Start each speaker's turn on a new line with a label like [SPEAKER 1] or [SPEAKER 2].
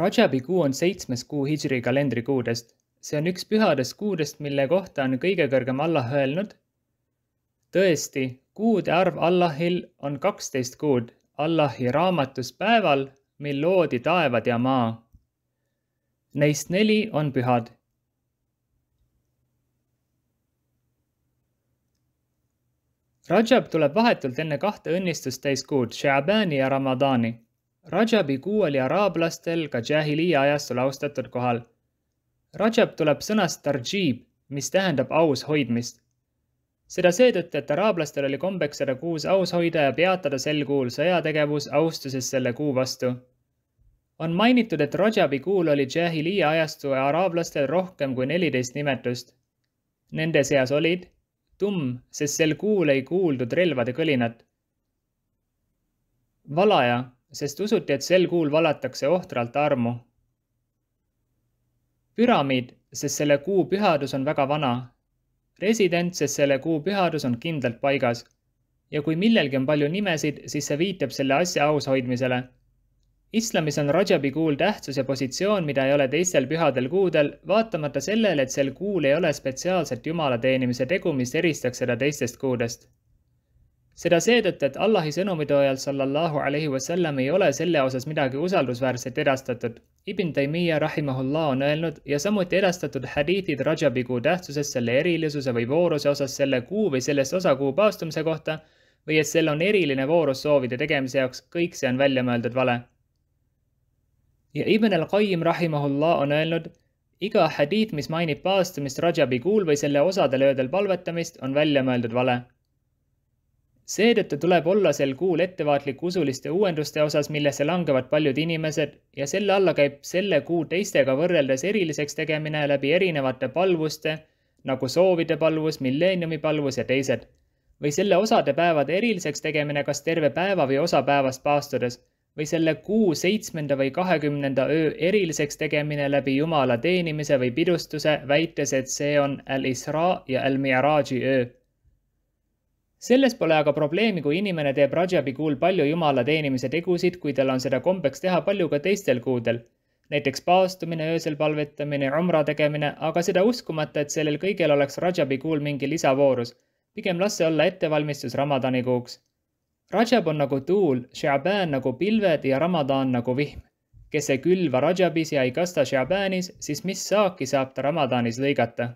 [SPEAKER 1] Rajabi kuu on seitsmes kuu Hidžri kalendrikuudest. see on üks pühadest kuudest, mille kohta on kõige kõrgem Allah öelnud. tõesti, kuude arv Allahil on kaksteist kuud Allahi raamatus päeval, mil loodi taevad ja maa. Neist neli on pühad. Rajab tuleb vahetult enne kahte õnnistust täis kuud, Shabani ja Ramadani Rajabikuu oli araablastel ka džahilii ajast laustatud kohal. Rajab tuleb sõnast tarjib, mis tähendab aus hoidmist. seda seetõttu, et araablastel oli kombeks seda kuus aus hoida ja peatada sel kuul sõjategevus austuses selle kuu vastu. on mainitud, et Rajabikuul oli džahilii ajastu araablastel rohkem kui neliteist nimetust. Nende seas olid tumm, sest sel kuul ei kuuldud relvade kõlinat. valaja sest usuti, et sel kuul valatakse ohtralt armu. püramiid, sest selle kuu pühadus on väga vana. resident, sest selle kuu pühadus on kindlalt paigas. ja kui millelgi on palju nimesid, siis see viitab selle asja aushoidmisele. islamis on Rajabi kuul tähtsus ja positsioon, mida ei ole teistel pühadel kuudel, vaatamata sellele, et sel kuul ei ole spetsiaalset jumala teenimise tegu, mis eristaks seda teistest kuudest seda seetõttu, et Allahi sõnumitoojal sallallahu alaihi wasallam ei ole selle osas midagi usaldusväärset edastatud. Ibn Taymiyyah rahimahullah on öelnud ja samuti edastatud hadiidid Rajabikuu tähtsusest selle erilisuse või vooruse osas selle kuu või sellest osakuu paastumise kohta või et seal on eriline voorus soovide tegemise jaoks, kõik see on väljamõeldud vale. ja Ibn al-Qayyim rahimahullah on öelnud, iga hadiit, mis mainib paastumist Rajabikuul või selle osadel öödel palvetamist, on väljamõeldud vale seetõttu tuleb olla sel kuul ettevaatlik usuliste uuenduste osas, millesse langevad paljud inimesed ja selle alla käib selle kuu teistega võrreldes eriliseks tegemine läbi erinevate palvuste nagu soovide palvus, milleeniumi palvus ja teised või selle osade päevade eriliseks tegemine kas terve päeva või osa päevast paastudes või selle kuu seitsmenda või kahekümnenda öö eriliseks tegemine läbi Jumala teenimise või pidustuse, väites, et see on Al-Isra ja Al-Mi'raji öö selles pole aga probleemi, kui inimene teeb Rajabi kuul palju jumala teenimise tegusid, kui tal on seda kombeks teha palju ka teistel kuudel. näiteks paastumine, öösel palvetamine, umra tegemine, aga seda uskumata, et sellel kõigel oleks Rajabi kuul mingi lisavoorus. pigem las see olla ettevalmistus Ramadani kuuks. Rajab on nagu tuul, Shaban nagu pilved ja Ramadan nagu vihm. kes ei külva Rajabis ja ei kasta Shabanis, siis mis saaki saab ta Ramadanis lõigata